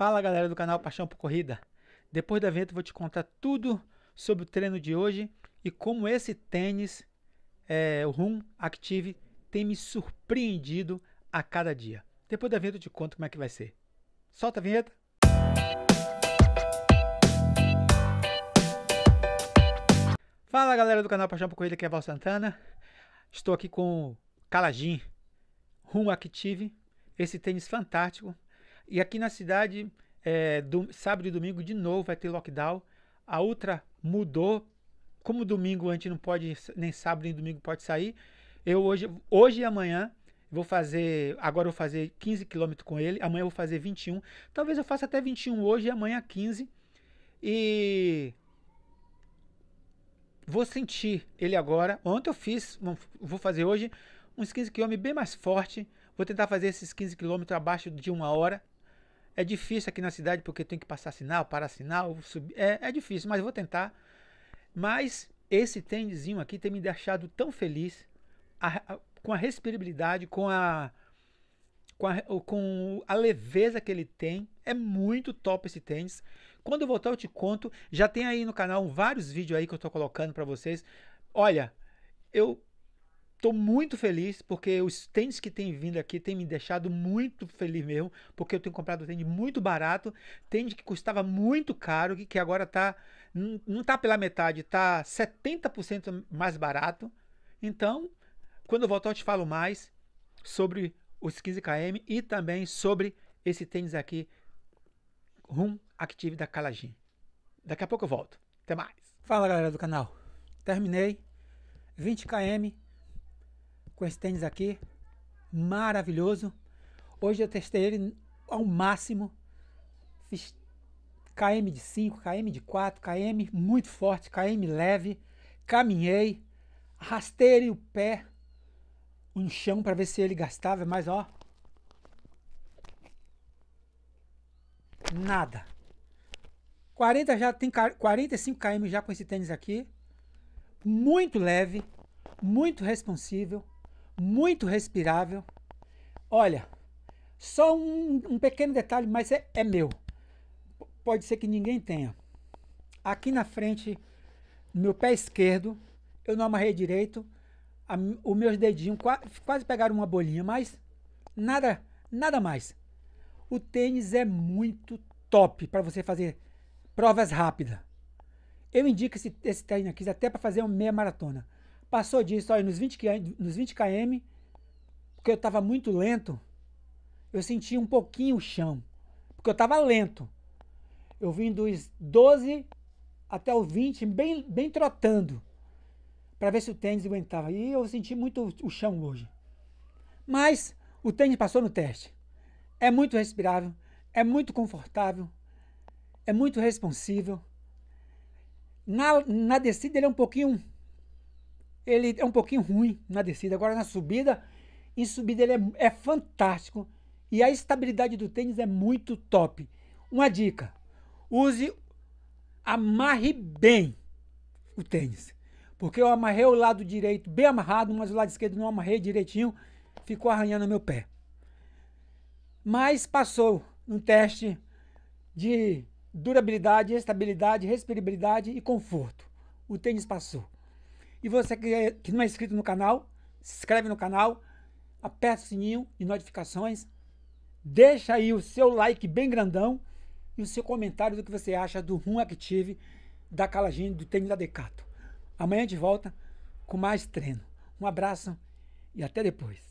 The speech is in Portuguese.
Fala galera do canal Paixão por Corrida. Depois do evento vou te contar tudo sobre o treino de hoje e como esse tênis, é, o Rum Active, tem me surpreendido a cada dia. Depois do evento eu te conto como é que vai ser. Solta a vinheta! Fala galera do canal Paixão por Corrida, aqui é Val Santana. Estou aqui com o Calajin Rum Active, esse tênis fantástico e aqui na cidade, é, do, sábado e domingo de novo vai ter lockdown. A Ultra mudou. Como domingo a gente não pode, nem sábado nem domingo pode sair. Eu hoje, hoje e amanhã vou fazer, agora eu vou fazer 15 km com ele, amanhã eu vou fazer 21. Talvez eu faça até 21 hoje e amanhã 15. E vou sentir ele agora. Ontem eu fiz, vou fazer hoje uns 15 km bem mais forte. Vou tentar fazer esses 15 km abaixo de uma hora. É difícil aqui na cidade porque tem que passar sinal, parar sinal, subir. É, é difícil, mas vou tentar. Mas esse tênisinho aqui tem me deixado tão feliz a, a, com a respirabilidade, com a, com a, com a leveza que ele tem. É muito top esse tênis. Quando eu voltar eu te conto. Já tem aí no canal vários vídeos aí que eu tô colocando para vocês. Olha, eu Estou muito feliz porque os tênis que tem vindo aqui tem me deixado muito feliz mesmo, porque eu tenho comprado tênis muito barato, tênis que custava muito caro, que, que agora tá não tá pela metade, tá 70% mais barato. Então, quando eu voltar eu te falo mais sobre os 15 km e também sobre esse tênis aqui Rum Active da Calagin. Daqui a pouco eu volto. Até mais. Fala galera do canal. Terminei 20 km com esse tênis aqui, maravilhoso. Hoje eu testei ele ao máximo, fiz KM de 5, KM de 4, KM muito forte, KM leve, caminhei, rastei o pé no chão para ver se ele gastava, mas ó, nada. 40 já tem 45 km já com esse tênis aqui. Muito leve, muito responsível muito respirável. Olha, só um, um pequeno detalhe, mas é, é meu. P pode ser que ninguém tenha. Aqui na frente, no meu pé esquerdo, eu não amarrei direito. A, os meus dedinhos quase, quase pegaram uma bolinha, mas nada, nada mais. O tênis é muito top para você fazer provas rápidas. Eu indico esse, esse tênis aqui até para fazer uma meia maratona. Passou disso, olha, nos 20 km, nos 20 km porque eu estava muito lento, eu senti um pouquinho o chão, porque eu estava lento. Eu vim dos 12 até o 20, bem, bem trotando, para ver se o tênis aguentava. E eu senti muito o chão hoje. Mas o tênis passou no teste. É muito respirável, é muito confortável, é muito responsível. Na, na descida ele é um pouquinho ele é um pouquinho ruim na descida. Agora na subida, em subida ele é, é fantástico. E a estabilidade do tênis é muito top. Uma dica: use, amarre bem o tênis. Porque eu amarrei o lado direito bem amarrado, mas o lado esquerdo não amarrei direitinho, ficou arranhando meu pé. Mas passou um teste de durabilidade, estabilidade, respirabilidade e conforto. O tênis passou. E você é, que, não é inscrito no canal, se inscreve no canal, aperta o sininho e notificações, deixa aí o seu like bem grandão e o seu comentário do que você acha do Rum Active, da Calagine, do tênis da Decato. Amanhã de volta com mais treino. Um abraço e até depois.